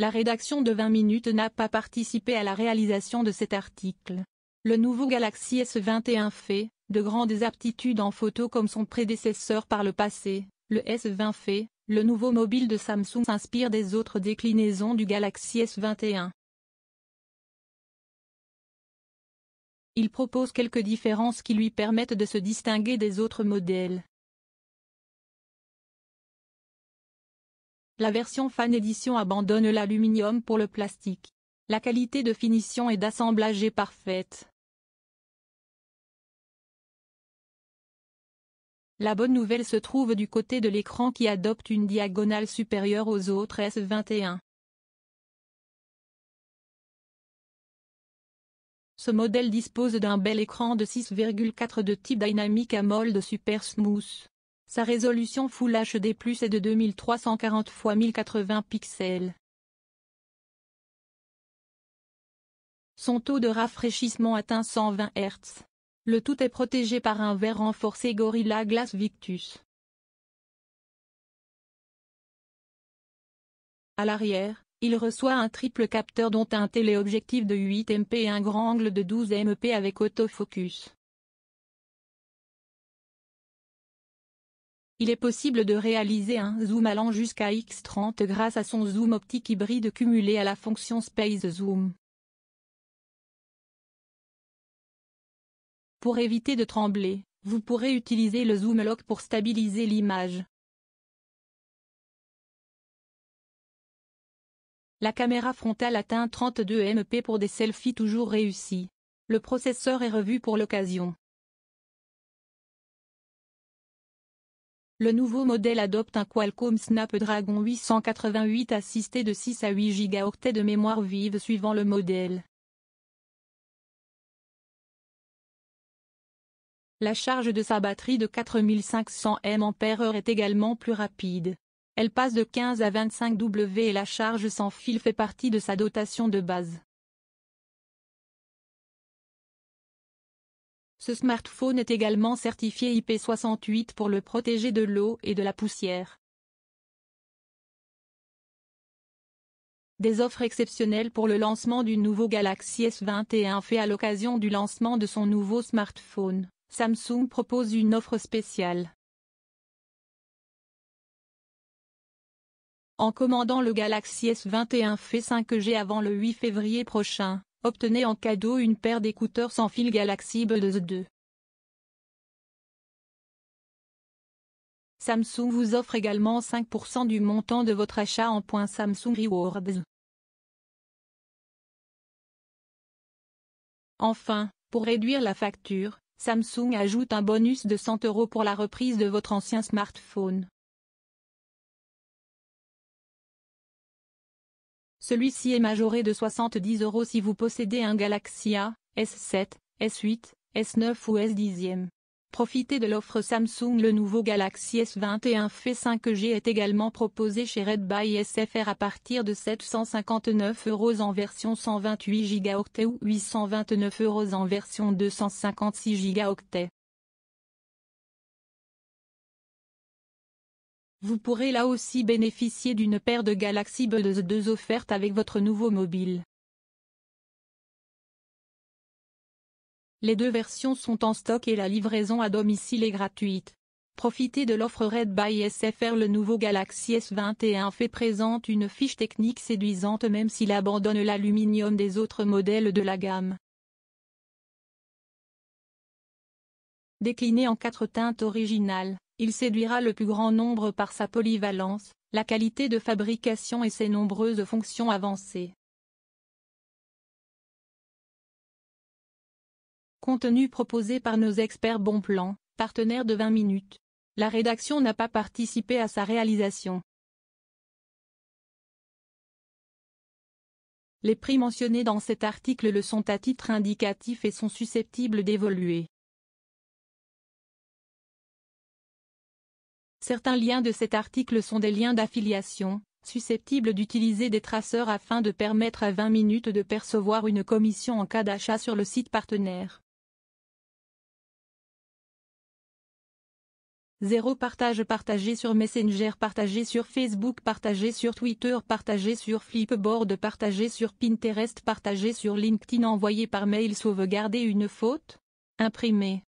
La rédaction de 20 minutes n'a pas participé à la réalisation de cet article. Le nouveau Galaxy S21 fait de grandes aptitudes en photo comme son prédécesseur par le passé, le S20 fait, le nouveau mobile de Samsung s'inspire des autres déclinaisons du Galaxy S21. Il propose quelques différences qui lui permettent de se distinguer des autres modèles. La version Fan Edition abandonne l'aluminium pour le plastique. La qualité de finition et d'assemblage est parfaite. La bonne nouvelle se trouve du côté de l'écran qui adopte une diagonale supérieure aux autres S21. Ce modèle dispose d'un bel écran de 6,4 de type dynamique à AMOLED Super Smooth. Sa résolution Full HD+ est de 2340 x 1080 pixels. Son taux de rafraîchissement atteint 120 Hz. Le tout est protégé par un verre renforcé Gorilla Glass Victus. À l'arrière, il reçoit un triple capteur dont un téléobjectif de 8 MP et un grand angle de 12 MP avec autofocus. Il est possible de réaliser un zoom allant jusqu'à x30 grâce à son zoom optique hybride cumulé à la fonction Space Zoom. Pour éviter de trembler, vous pourrez utiliser le zoom lock pour stabiliser l'image. La caméra frontale atteint 32 MP pour des selfies toujours réussis. Le processeur est revu pour l'occasion. Le nouveau modèle adopte un Qualcomm Snapdragon 888 assisté de 6 à 8 Go de mémoire vive suivant le modèle. La charge de sa batterie de 4500 mAh est également plus rapide. Elle passe de 15 à 25 W et la charge sans fil fait partie de sa dotation de base. Ce smartphone est également certifié IP68 pour le protéger de l'eau et de la poussière. Des offres exceptionnelles pour le lancement du nouveau Galaxy S21 fait à l'occasion du lancement de son nouveau smartphone, Samsung propose une offre spéciale. En commandant le Galaxy S21 fait 5G avant le 8 février prochain, Obtenez en cadeau une paire d'écouteurs sans fil Galaxy Buds 2. Samsung vous offre également 5% du montant de votre achat en points Samsung Rewards. Enfin, pour réduire la facture, Samsung ajoute un bonus de 100 euros pour la reprise de votre ancien smartphone. Celui-ci est majoré de 70 euros si vous possédez un Galaxy A, S7, S8, S9 ou S10. Profitez de l'offre Samsung. Le nouveau Galaxy S21 fait 5G est également proposé chez Red by SFR à partir de 759 euros en version 128 Go ou 829 euros en version 256 Go. Vous pourrez là aussi bénéficier d'une paire de Galaxy Buds 2 offertes avec votre nouveau mobile. Les deux versions sont en stock et la livraison à domicile est gratuite. Profitez de l'offre Red by SFR Le nouveau Galaxy S21 fait présente une fiche technique séduisante même s'il abandonne l'aluminium des autres modèles de la gamme. Décliné en quatre teintes originales. Il séduira le plus grand nombre par sa polyvalence, la qualité de fabrication et ses nombreuses fonctions avancées. Contenu proposé par nos experts Bonplan, partenaire de 20 minutes. La rédaction n'a pas participé à sa réalisation. Les prix mentionnés dans cet article le sont à titre indicatif et sont susceptibles d'évoluer. Certains liens de cet article sont des liens d'affiliation, susceptibles d'utiliser des traceurs afin de permettre à 20 minutes de percevoir une commission en cas d'achat sur le site partenaire. 0 Partage partagé sur Messenger partagé sur Facebook partagé sur Twitter partagé sur Flipboard partagé sur Pinterest partagé sur LinkedIn envoyé par mail sauvegarder une faute imprimé